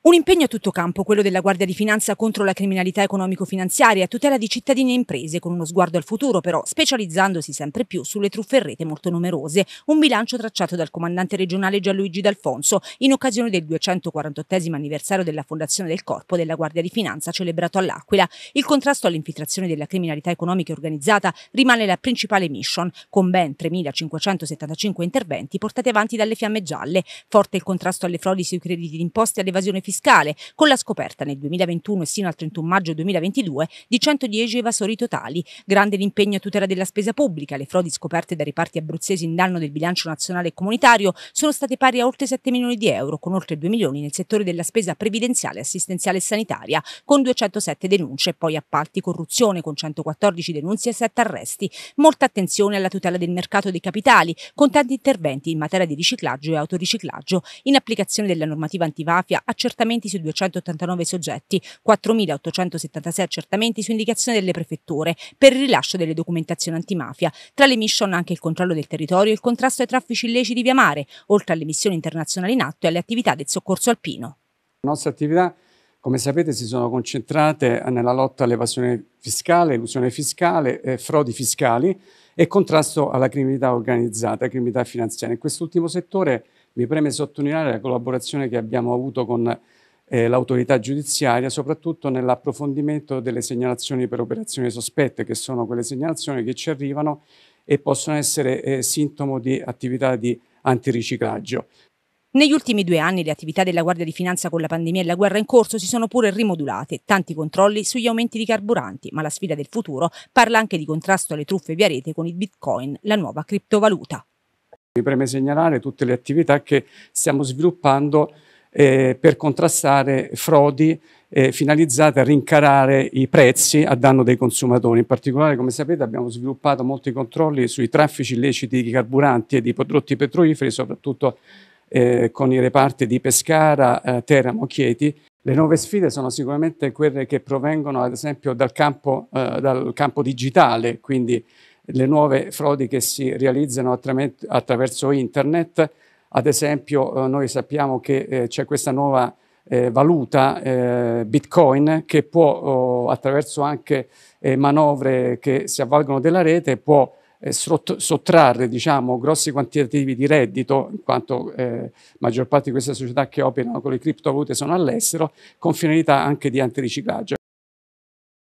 Un impegno a tutto campo, quello della Guardia di Finanza contro la criminalità economico-finanziaria, a tutela di cittadini e imprese, con uno sguardo al futuro però, specializzandosi sempre più sulle truffe in rete molto numerose. Un bilancio tracciato dal comandante regionale Gianluigi D'Alfonso in occasione del 248 anniversario della fondazione del Corpo della Guardia di Finanza celebrato all'Aquila. Il contrasto all'infiltrazione della criminalità economica organizzata rimane la principale mission, con ben 3.575 interventi portati avanti dalle fiamme gialle. Forte il contrasto alle frodi sui crediti d'imposta e all'evasione fiscale fiscale, con la scoperta nel 2021 e sino al 31 maggio 2022 di 110 evasori totali. Grande l'impegno a tutela della spesa pubblica, le frodi scoperte dai reparti abruzzesi in danno del bilancio nazionale e comunitario sono state pari a oltre 7 milioni di euro, con oltre 2 milioni nel settore della spesa previdenziale, assistenziale e sanitaria, con 207 denunce, poi appalti corruzione con 114 denunce e 7 arresti. Molta attenzione alla tutela del mercato dei capitali, con tanti interventi in materia di riciclaggio e autoriciclaggio, in applicazione della normativa antivafia accertata accertamenti su 289 soggetti, 4.876 accertamenti su indicazione delle prefetture per il rilascio delle documentazioni antimafia. Tra le mission anche il controllo del territorio e il contrasto ai traffici illeciti via mare, oltre alle missioni internazionali in atto e alle attività del soccorso alpino. Le nostre attività, come sapete, si sono concentrate nella lotta all'evasione fiscale, elusione fiscale, eh, frodi fiscali e contrasto alla criminalità organizzata, criminalità finanziaria. In quest'ultimo settore mi preme sottolineare la collaborazione che abbiamo avuto con eh, l'autorità giudiziaria, soprattutto nell'approfondimento delle segnalazioni per operazioni sospette, che sono quelle segnalazioni che ci arrivano e possono essere eh, sintomo di attività di antiriciclaggio. Negli ultimi due anni le attività della Guardia di Finanza con la pandemia e la guerra in corso si sono pure rimodulate, tanti controlli sugli aumenti di carburanti, ma la sfida del futuro parla anche di contrasto alle truffe via rete con il bitcoin, la nuova criptovaluta. Mi preme segnalare tutte le attività che stiamo sviluppando eh, per contrastare frodi eh, finalizzate a rincarare i prezzi a danno dei consumatori. In particolare, come sapete, abbiamo sviluppato molti controlli sui traffici illeciti di carburanti e di prodotti petroliferi, soprattutto eh, con i reparti di Pescara, eh, Teramo, Chieti. Le nuove sfide sono sicuramente quelle che provengono ad esempio dal campo, eh, dal campo digitale, quindi le nuove frodi che si realizzano attraverso internet. Ad esempio, eh, noi sappiamo che eh, c'è questa nuova eh, valuta Bitcoin che può, oh, attraverso anche manovre che si avvalgono della rete, può sottrarre diciamo, grossi quantitativi di reddito, in quanto eh, maggior parte di queste società che operano con le criptovalute sono all'estero, con finalità anche di antiriciclaggio.